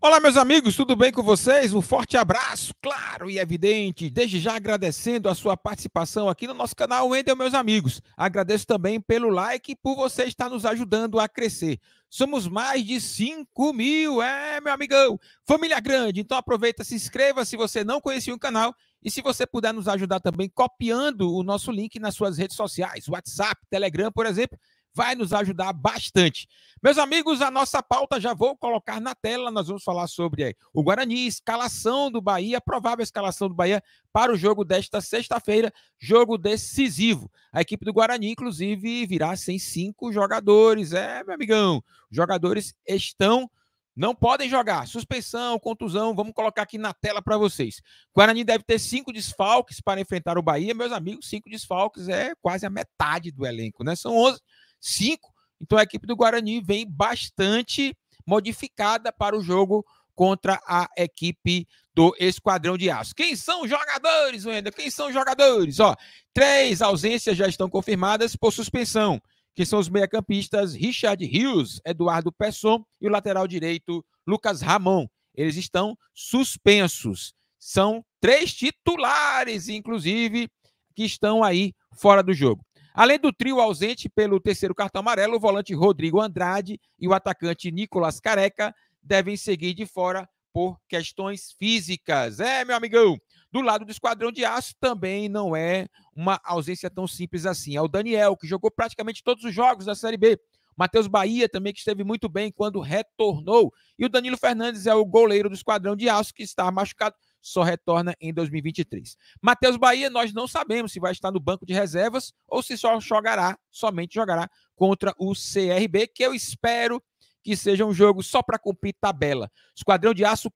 Olá, meus amigos, tudo bem com vocês? Um forte abraço, claro e evidente. Desde já agradecendo a sua participação aqui no nosso canal Wendel, meus amigos. Agradeço também pelo like e por você estar nos ajudando a crescer. Somos mais de 5 mil, é, meu amigão. Família grande, então aproveita, se inscreva se você não conhecia o canal e se você puder nos ajudar também copiando o nosso link nas suas redes sociais, WhatsApp, Telegram, por exemplo, vai nos ajudar bastante. Meus amigos, a nossa pauta já vou colocar na tela. Nós vamos falar sobre é, o Guarani, escalação do Bahia, provável escalação do Bahia para o jogo desta sexta-feira, jogo decisivo. A equipe do Guarani, inclusive, virá sem cinco jogadores. É, meu amigão, os jogadores estão. Não podem jogar. Suspensão, contusão, vamos colocar aqui na tela para vocês. Guarani deve ter cinco desfalques para enfrentar o Bahia. Meus amigos, cinco desfalques é quase a metade do elenco, né? São 11 cinco. Então a equipe do Guarani vem bastante modificada para o jogo contra a equipe do Esquadrão de Aço. Quem são os jogadores, Wender? Quem são os jogadores? Ó, três ausências já estão confirmadas por suspensão, que são os meia-campistas Richard Rios, Eduardo Pesson e o lateral direito Lucas Ramon. Eles estão suspensos. São três titulares, inclusive, que estão aí fora do jogo. Além do trio ausente pelo terceiro cartão amarelo, o volante Rodrigo Andrade e o atacante Nicolas Careca devem seguir de fora por questões físicas. É, meu amigão, do lado do Esquadrão de Aço também não é uma ausência tão simples assim. É o Daniel, que jogou praticamente todos os jogos da Série B. Matheus Bahia também, que esteve muito bem quando retornou. E o Danilo Fernandes é o goleiro do Esquadrão de Aço, que está machucado só retorna em 2023. Matheus Bahia, nós não sabemos se vai estar no banco de reservas ou se só jogará, somente jogará contra o CRB, que eu espero que seja um jogo só para cumprir tabela. Esquadrão de Aço,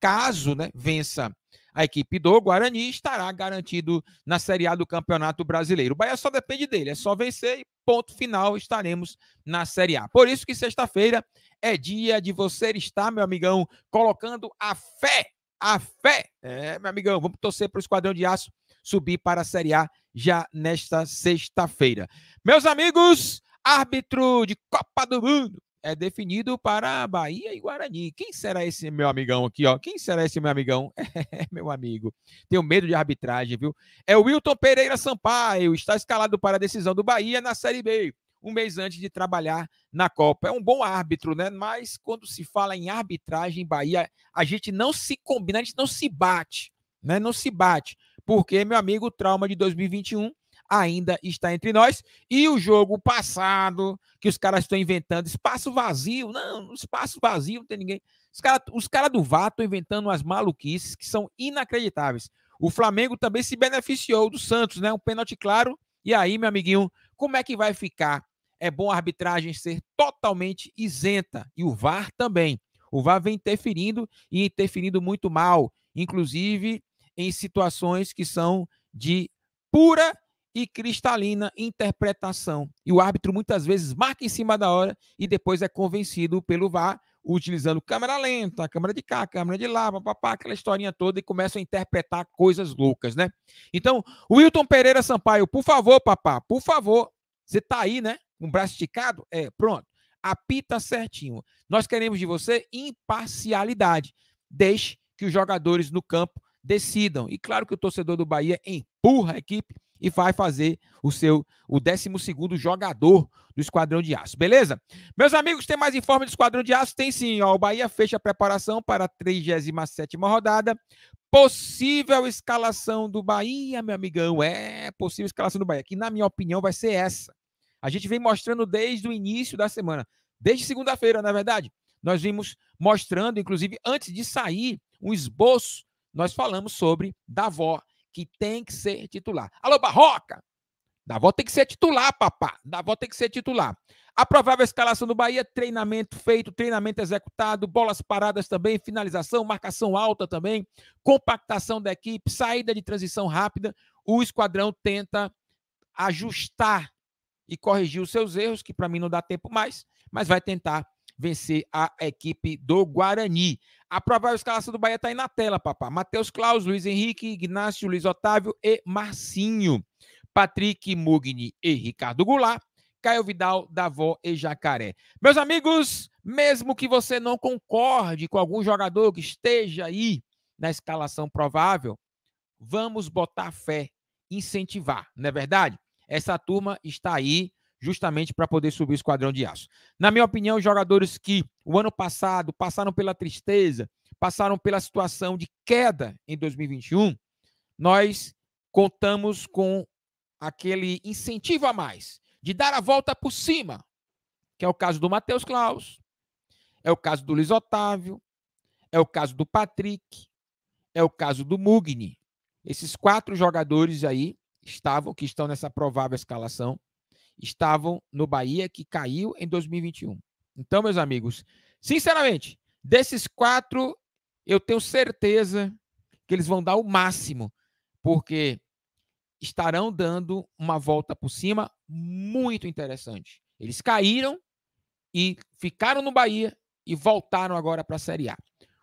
caso né, vença a equipe do Guarani, estará garantido na Série A do Campeonato Brasileiro. O Bahia só depende dele, é só vencer e ponto final, estaremos na Série A. Por isso que sexta-feira é dia de você estar, meu amigão, colocando a fé a fé. É, meu amigão, vamos torcer para o Esquadrão de Aço subir para a Série A já nesta sexta-feira. Meus amigos, árbitro de Copa do Mundo é definido para Bahia e Guarani. Quem será esse meu amigão aqui, ó? Quem será esse meu amigão? É, meu amigo. Tenho medo de arbitragem, viu? É o Wilton Pereira Sampaio, está escalado para a decisão do Bahia na Série B um mês antes de trabalhar na Copa. É um bom árbitro, né? Mas quando se fala em arbitragem em Bahia, a gente não se combina, a gente não se bate, né? Não se bate, porque meu amigo, o trauma de 2021 ainda está entre nós e o jogo passado que os caras estão inventando espaço vazio, não, espaço vazio, não tem ninguém. Os caras os cara do VAR estão inventando umas maluquices que são inacreditáveis. O Flamengo também se beneficiou do Santos, né? Um pênalti claro. E aí, meu amiguinho, como é que vai ficar é bom a arbitragem ser totalmente isenta e o VAR também. O VAR vem interferindo e interferindo muito mal, inclusive em situações que são de pura e cristalina interpretação. E o árbitro muitas vezes marca em cima da hora e depois é convencido pelo VAR, utilizando câmera lenta, câmera de cá, câmera de lá, papapá, aquela historinha toda e começa a interpretar coisas loucas, né? Então, Wilton Pereira Sampaio, por favor, papá, por favor, você está aí, né? Com um o braço esticado? É, pronto. Apita certinho. Nós queremos de você imparcialidade. Deixe que os jogadores no campo decidam. E claro que o torcedor do Bahia empurra a equipe e vai fazer o seu o 12 jogador do Esquadrão de Aço, beleza? Meus amigos, tem mais informe do Esquadrão de Aço? Tem sim, ó, o Bahia fecha a preparação para a 37 rodada. Possível escalação do Bahia, meu amigão, é possível escalação do Bahia, que na minha opinião vai ser essa. A gente vem mostrando desde o início da semana, desde segunda-feira, na é verdade. Nós vimos mostrando, inclusive antes de sair um esboço, nós falamos sobre Davó que tem que ser titular. Alô, Barroca! Davó tem que ser titular, papá. Davó tem que ser titular. A provável escalação do Bahia, treinamento feito, treinamento executado, bolas paradas também, finalização, marcação alta também, compactação da equipe, saída de transição rápida. O esquadrão tenta ajustar e corrigir os seus erros, que para mim não dá tempo mais, mas vai tentar vencer a equipe do Guarani. A provável escalação do Bahia está aí na tela, papá. Matheus Claus, Luiz Henrique, Ignacio, Luiz Otávio e Marcinho. Patrick, Mugni e Ricardo Goulart. Caio Vidal, Davó e Jacaré. Meus amigos, mesmo que você não concorde com algum jogador que esteja aí na escalação provável, vamos botar fé, incentivar, não é verdade? Essa turma está aí justamente para poder subir o esquadrão de aço. Na minha opinião, jogadores que o ano passado passaram pela tristeza, passaram pela situação de queda em 2021, nós contamos com aquele incentivo a mais de dar a volta por cima, que é o caso do Matheus Klaus, é o caso do Luiz Otávio, é o caso do Patrick, é o caso do Mugni. Esses quatro jogadores aí estavam que estão nessa provável escalação estavam no Bahia, que caiu em 2021. Então, meus amigos, sinceramente, desses quatro, eu tenho certeza que eles vão dar o máximo, porque estarão dando uma volta por cima muito interessante. Eles caíram e ficaram no Bahia e voltaram agora para a Série A.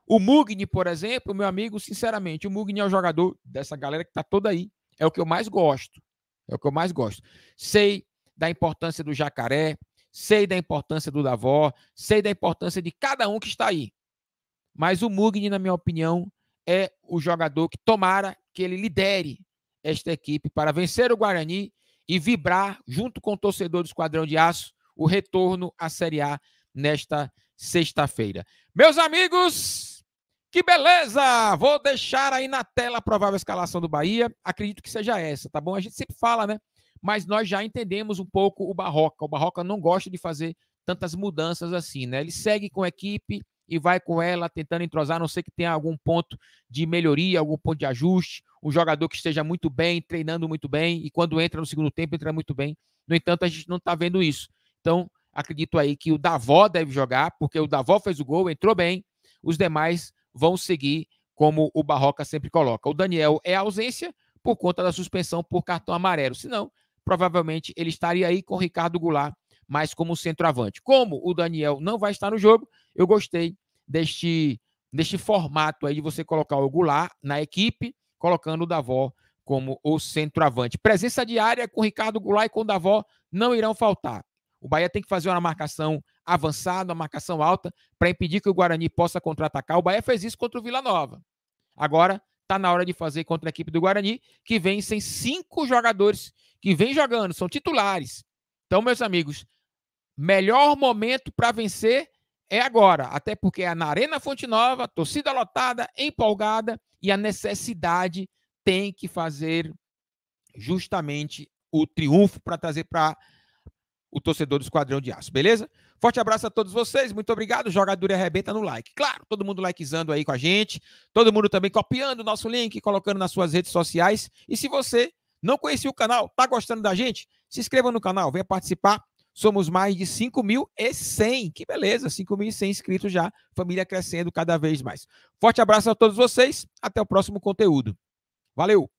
O Mugni, por exemplo, meu amigo, sinceramente, o Mugni é o jogador dessa galera que está toda aí. É o que eu mais gosto. É o que eu mais gosto. Sei da importância do jacaré, sei da importância do Davó, sei da importância de cada um que está aí. Mas o Mugni, na minha opinião, é o jogador que tomara que ele lidere esta equipe para vencer o Guarani e vibrar, junto com o torcedor do Esquadrão de Aço, o retorno à Série A nesta sexta-feira. Meus amigos, que beleza! Vou deixar aí na tela a provável escalação do Bahia. Acredito que seja essa, tá bom? A gente sempre fala, né? mas nós já entendemos um pouco o Barroca. O Barroca não gosta de fazer tantas mudanças assim, né? Ele segue com a equipe e vai com ela tentando entrosar, a não sei que tenha algum ponto de melhoria, algum ponto de ajuste, um jogador que esteja muito bem, treinando muito bem e quando entra no segundo tempo entra muito bem. No entanto, a gente não está vendo isso. Então, acredito aí que o Davó deve jogar, porque o Davó fez o gol, entrou bem, os demais vão seguir como o Barroca sempre coloca. O Daniel é ausência por conta da suspensão por cartão amarelo. Senão, provavelmente ele estaria aí com o Ricardo Goulart, mas como centroavante. Como o Daniel não vai estar no jogo, eu gostei deste, deste formato aí de você colocar o Goulart na equipe, colocando o Davó como o centroavante. Presença diária com o Ricardo Goulart e com o Davó não irão faltar. O Bahia tem que fazer uma marcação avançada, uma marcação alta, para impedir que o Guarani possa contra-atacar. O Bahia fez isso contra o Vila Nova. Agora está na hora de fazer contra a equipe do Guarani, que vem sem cinco jogadores que vem jogando, são titulares. Então, meus amigos, melhor momento para vencer é agora, até porque é na Arena Fonte Nova, torcida lotada, empolgada e a necessidade tem que fazer justamente o triunfo para trazer para o torcedor do Esquadrão de Aço, beleza? Forte abraço a todos vocês, muito obrigado. Jogador e arrebenta no like. Claro, todo mundo likezando aí com a gente, todo mundo também copiando o nosso link, colocando nas suas redes sociais. E se você não conhecia o canal? Tá gostando da gente? Se inscreva no canal, venha participar. Somos mais de 5.100. Que beleza, 5.100 inscritos já. Família crescendo cada vez mais. Forte abraço a todos vocês. Até o próximo conteúdo. Valeu!